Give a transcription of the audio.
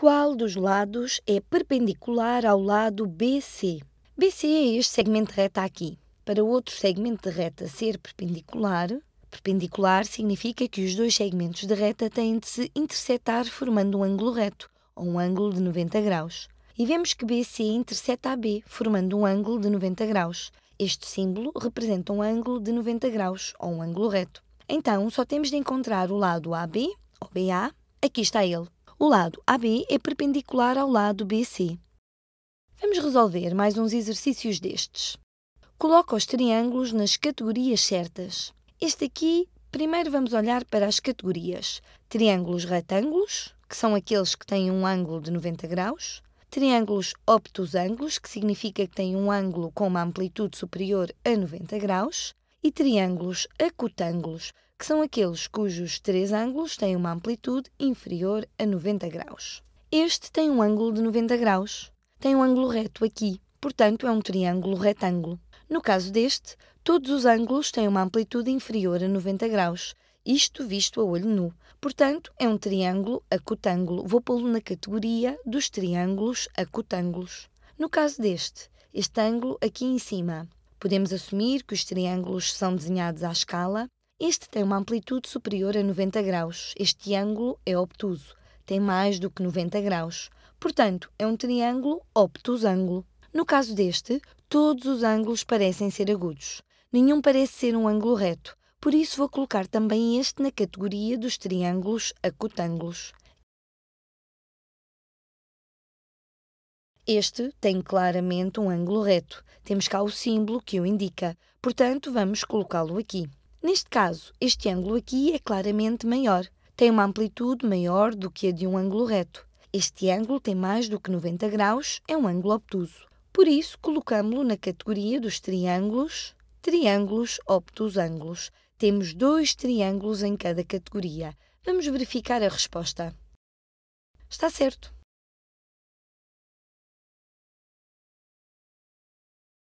Qual dos lados é perpendicular ao lado BC? BC é este segmento de reta aqui. Para outro segmento de reta ser perpendicular, perpendicular significa que os dois segmentos de reta têm de se intersetar formando um ângulo reto, ou um ângulo de 90 graus. E vemos que BC interseta AB, formando um ângulo de 90 graus. Este símbolo representa um ângulo de 90 graus, ou um ângulo reto. Então, só temos de encontrar o lado AB, ou BA, aqui está ele. O lado AB é perpendicular ao lado BC. Vamos resolver mais uns exercícios destes. Coloca os triângulos nas categorias certas. Este aqui, primeiro vamos olhar para as categorias. Triângulos retângulos, que são aqueles que têm um ângulo de 90 graus. Triângulos obtusângulos, que significa que têm um ângulo com uma amplitude superior a 90 graus e triângulos acutângulos que são aqueles cujos três ângulos têm uma amplitude inferior a 90 graus. Este tem um ângulo de 90 graus, tem um ângulo reto aqui, portanto é um triângulo retângulo. No caso deste, todos os ângulos têm uma amplitude inferior a 90 graus, isto visto a olho nu. Portanto, é um triângulo acutângulo Vou pô-lo na categoria dos triângulos acutângulos No caso deste, este ângulo aqui em cima Podemos assumir que os triângulos são desenhados à escala. Este tem uma amplitude superior a 90 graus. Este ângulo é obtuso, tem mais do que 90 graus. Portanto, é um triângulo obtusângulo. No caso deste, todos os ângulos parecem ser agudos. Nenhum parece ser um ângulo reto. Por isso, vou colocar também este na categoria dos triângulos acutângulos. Este tem claramente um ângulo reto. Temos cá o símbolo que o indica, portanto, vamos colocá-lo aqui. Neste caso, este ângulo aqui é claramente maior. Tem uma amplitude maior do que a de um ângulo reto. Este ângulo tem mais do que 90 graus, é um ângulo obtuso. Por isso, colocamos-lo na categoria dos triângulos, triângulos obtusângulos. Temos dois triângulos em cada categoria. Vamos verificar a resposta. Está certo.